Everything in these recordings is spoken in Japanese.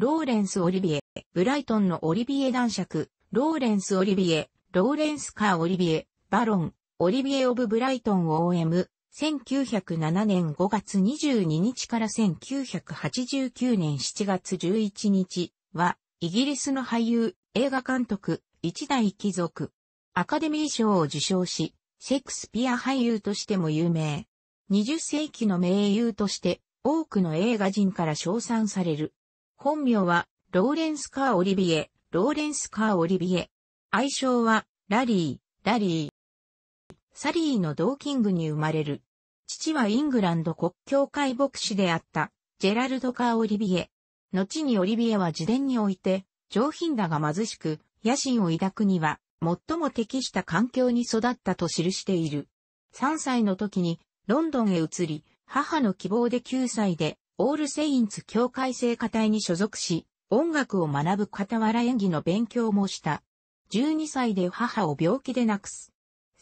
ローレンス・オリビエ、ブライトンのオリビエ男爵、ローレンス・オリビエ、ローレンス・カー・オリビエ、バロン、オリビエ・オブ・ブライトン OM、1907年5月22日から1989年7月11日は、イギリスの俳優、映画監督、一代貴族。アカデミー賞を受賞し、シェクスピア俳優としても有名。20世紀の名優として、多くの映画人から称賛される。本名は、ローレンス・カー・オリビエ、ローレンス・カー・オリビエ。愛称は、ラリー、ラリー。サリーのドーキングに生まれる。父はイングランド国教会牧師であった、ジェラルド・カー・オリビエ。後にオリビエは自伝において、上品だが貧しく、野心を抱くには、最も適した環境に育ったと記している。3歳の時に、ロンドンへ移り、母の希望で9歳で、オールセインツ教会聖歌隊に所属し、音楽を学ぶ傍ら演技の勉強もした。12歳で母を病気で亡くす。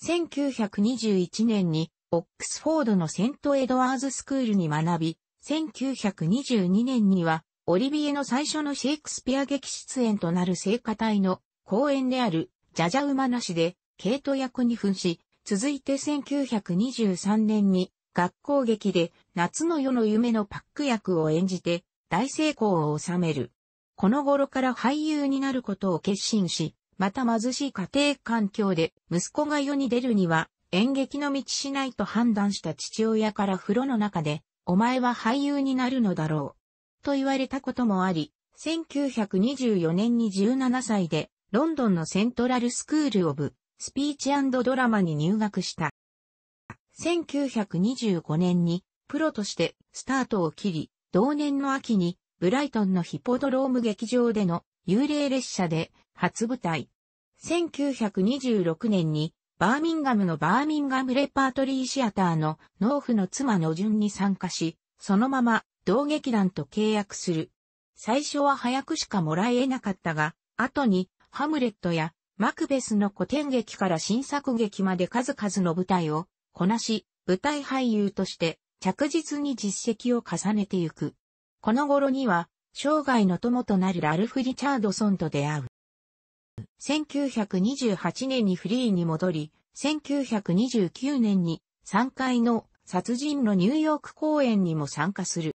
1921年に、オックスフォードのセントエドワーズスクールに学び、1922年には、オリビエの最初のシェイクスピア劇出演となる聖歌隊の公演である、ジャジャ馬なしで、ケイト役に扮し、続いて1923年に、学校劇で夏の夜の夢のパック役を演じて大成功を収める。この頃から俳優になることを決心し、また貧しい家庭環境で息子が世に出るには演劇の道しないと判断した父親から風呂の中で、お前は俳優になるのだろう。と言われたこともあり、1924年に17歳で、ロンドンのセントラルスクールオブ、スピーチドラマに入学した。1925年にプロとしてスタートを切り、同年の秋にブライトンのヒポドローム劇場での幽霊列車で初舞台。1926年にバーミンガムのバーミンガムレパートリーシアターの農夫の妻の順に参加し、そのまま同劇団と契約する。最初は早くしかもらえなかったが、後にハムレットやマクベスの古典劇から新作劇まで数々の舞台をこなし、舞台俳優として着実に実績を重ねてゆく。この頃には、生涯の友となるラルフ・リチャードソンと出会う。1928年にフリーに戻り、1929年に3回の殺人のニューヨーク公演にも参加する。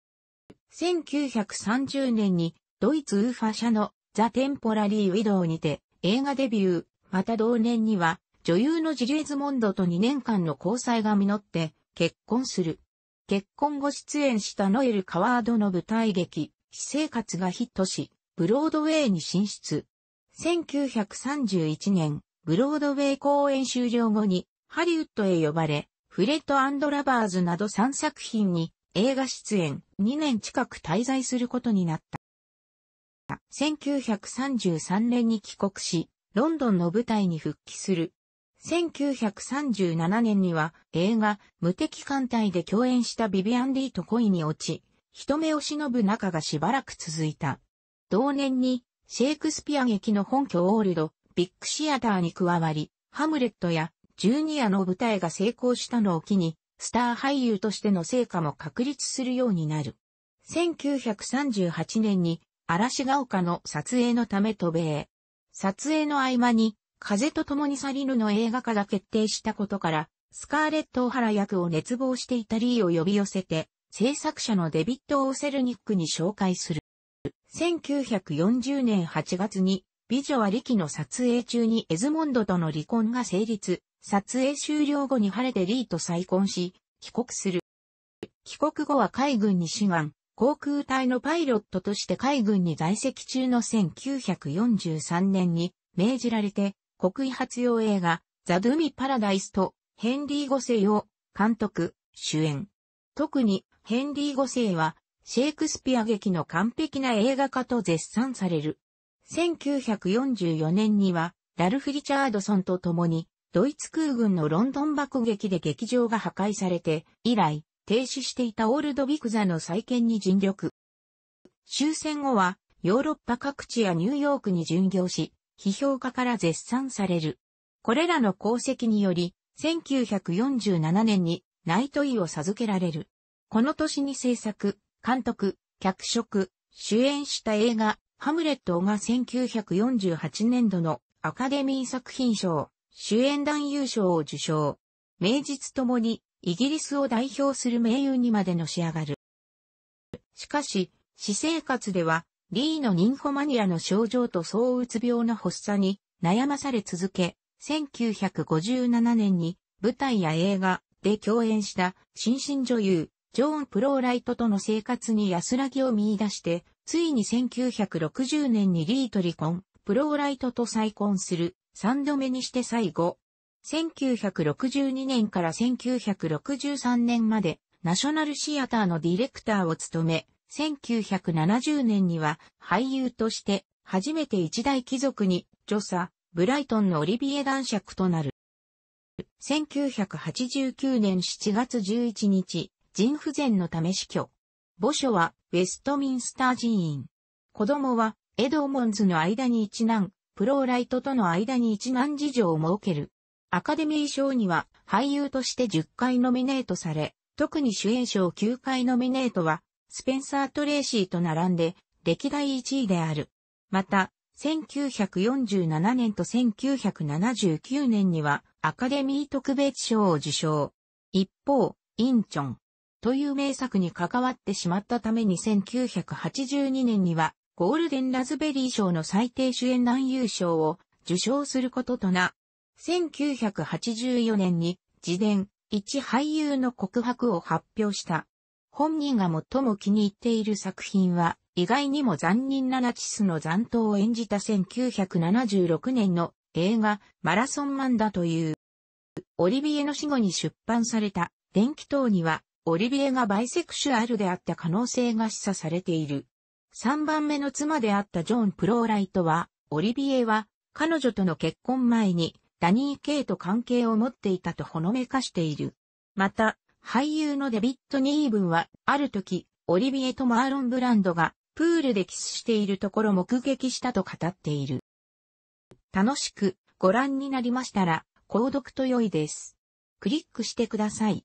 1930年にドイツウーファ社のザ・テンポラリー・ウィドウにて映画デビュー、また同年には女優のジリエズモンドと2年間の交際が実って、結婚する。結婚後出演したノエル・カワードの舞台劇、私生活がヒットし、ブロードウェイに進出。1931年、ブロードウェイ公演終了後に、ハリウッドへ呼ばれ、フレットラバーズなど3作品に映画出演2年近く滞在することになった。1933年に帰国し、ロンドンの舞台に復帰する1937年には映画無敵艦隊で共演したビビアン・リーと恋に落ち、人目を忍ぶ仲がしばらく続いた。同年にシェイクスピア劇の本拠オールド、ビッグシアターに加わり、ハムレットやジュニアの舞台が成功したのを機に、スター俳優としての成果も確立するようになる。1938年に嵐が丘の撮影のため渡米。撮影の合間に風と共に去りぬの映画化が決定したことから、スカーレット・オハラ役を熱望していたリーを呼び寄せて、制作者のデビッド・オーセルニックに紹介する。1940年8月に、美女はリキの撮影中にエズモンドとの離婚が成立、撮影終了後に晴れてリーと再婚し、帰国する。帰国後は海軍に志願、航空隊のパイロットとして海軍に在籍中の1943年に命じられて、国威発揚映画、ザ・ドゥミ・パラダイスと、ヘンリー・ゴセイを、監督、主演。特に、ヘンリー・ゴセイは、シェイクスピア劇の完璧な映画化と絶賛される。1944年には、ラルフ・リチャードソンと共に、ドイツ空軍のロンドン爆撃で劇場が破壊されて、以来、停止していたオールドビクザの再建に尽力。終戦後は、ヨーロッパ各地やニューヨークに巡業し、批評家から絶賛される。これらの功績により、1947年にナイトイを授けられる。この年に制作、監督、脚色、主演した映画、ハムレットが1948年度のアカデミー作品賞、主演男優賞を受賞。名実ともにイギリスを代表する名優にまでのし上がる。しかし、私生活ではリーのニンフォマニアの症状と躁うつ病の発作に悩まされ続け、1957年に舞台や映画で共演した新進女優、ジョーン・プローライトとの生活に安らぎを見出して、ついに1960年にリーと離婚、プローライトと再婚する、三度目にして最後。1962年から1963年まで、ナショナルシアターのディレクターを務め、1970年には俳優として初めて一大貴族に女佐、ブライトンのオリビエ男爵となる。1989年7月11日、腎不全のため死去。墓所はウェストミンスター寺院。子供はエドモンズの間に一男、プローライトとの間に一男事情を設ける。アカデミー賞には俳優として10回ノミネートされ、特に主演賞9回ノミネートはスペンサー・トレーシーと並んで、歴代1位である。また、1947年と1979年にはアカデミー特別賞を受賞。一方、インチョンという名作に関わってしまったために1982年にはゴールデンラズベリー賞の最低主演男優賞を受賞することとな。1984年に自伝、一俳優の告白を発表した。本人が最も気に入っている作品は、意外にも残忍なナチスの残党を演じた1976年の映画、マラソンマンだという。オリビエの死後に出版された、電気塔には、オリビエがバイセクシュアルであった可能性が示唆されている。3番目の妻であったジョン・プローライトは、オリビエは、彼女との結婚前に、ダニー・ケイと関係を持っていたとほのめかしている。また、俳優のデビッド・ニーブンは、ある時、オリビエとマーロン・ブランドが、プールでキスしているところ目撃したと語っている。楽しくご覧になりましたら、購読と良いです。クリックしてください。